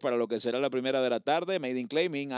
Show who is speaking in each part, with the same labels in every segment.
Speaker 1: para lo que será la primera de la tarde. Made in Claiming.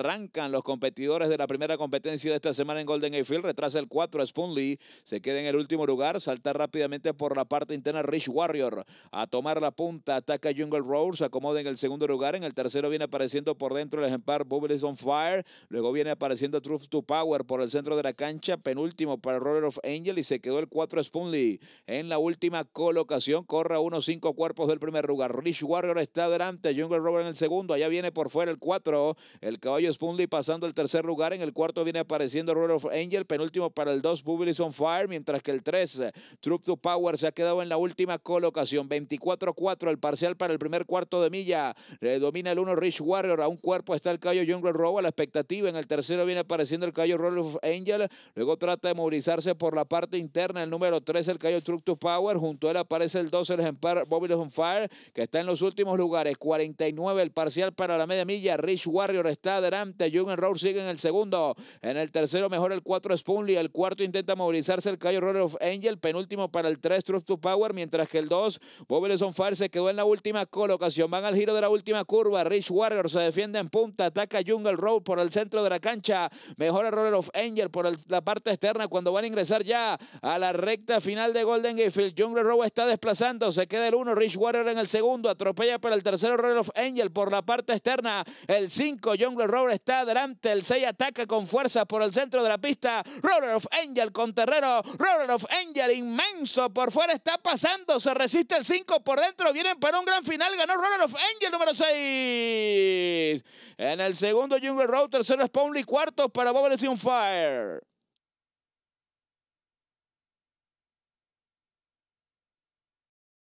Speaker 1: Arrancan los competidores de la primera competencia de esta semana en Golden Field. Retrasa el 4 Spoonley. Se queda en el último lugar. Salta rápidamente por la parte interna Rich Warrior. A tomar la punta. Ataca Jungle Rose Se acomoda en el segundo lugar. En el tercero viene apareciendo por dentro el ejemplar Bubbles on Fire. Luego viene apareciendo Truth to Power por el centro de la cancha. Penúltimo para Roller of Angel. Y se quedó el 4 Spoonley. En la última colocación. a unos cinco cuerpos del primer lugar. Rich Warrior está adelante. Jungle Rover en el segundo. Allá viene por fuera el 4. El caballo Spundy pasando al tercer lugar. En el cuarto viene apareciendo Roll of Angel, penúltimo para el 2, Bubbles on Fire, mientras que el 3, eh, Troop to Power, se ha quedado en la última colocación. 24-4 el parcial para el primer cuarto de milla. Eh, domina el 1 Rich Warrior. A un cuerpo está el Cayo Jungle Row, a la expectativa. En el tercero viene apareciendo el Cayo Roll of Angel. Luego trata de movilizarse por la parte interna. El número 3, el Cayo Truck to Power. Junto a él aparece el 2, el ejemplar on Fire, que está en los últimos lugares. 49 el parcial para la media milla. Rich Warrior está adelante. Jungle Row sigue en el segundo. En el tercero mejor el 4 Spoonley. El cuarto intenta movilizarse el Cayo Roller of Angel. Penúltimo para el 3 Truth to Power. Mientras que el 2 Bobbles on se quedó en la última colocación. Van al giro de la última curva. Rich Warrior se defiende en punta. Ataca Jungle Road por el centro de la cancha. Mejora Roller of Angel por la parte externa cuando van a ingresar ya a la recta final de Golden Gifield, Jungle Road está desplazando. Se queda el 1. Rich Warrior en el segundo. Atropella para el tercero Roller of Angel por la parte externa. El 5 Jungle Road está adelante. El 6 ataca con fuerza por el centro de la pista. Roller of Angel con Terrero. Roller of Angel inmenso. Por fuera está pasando. Se resiste el 5 por dentro. Vienen para un gran final. Ganó Roller of Angel número 6. En el segundo Jungle Road. Tercero Spawnly. Cuarto para Bobble Fire.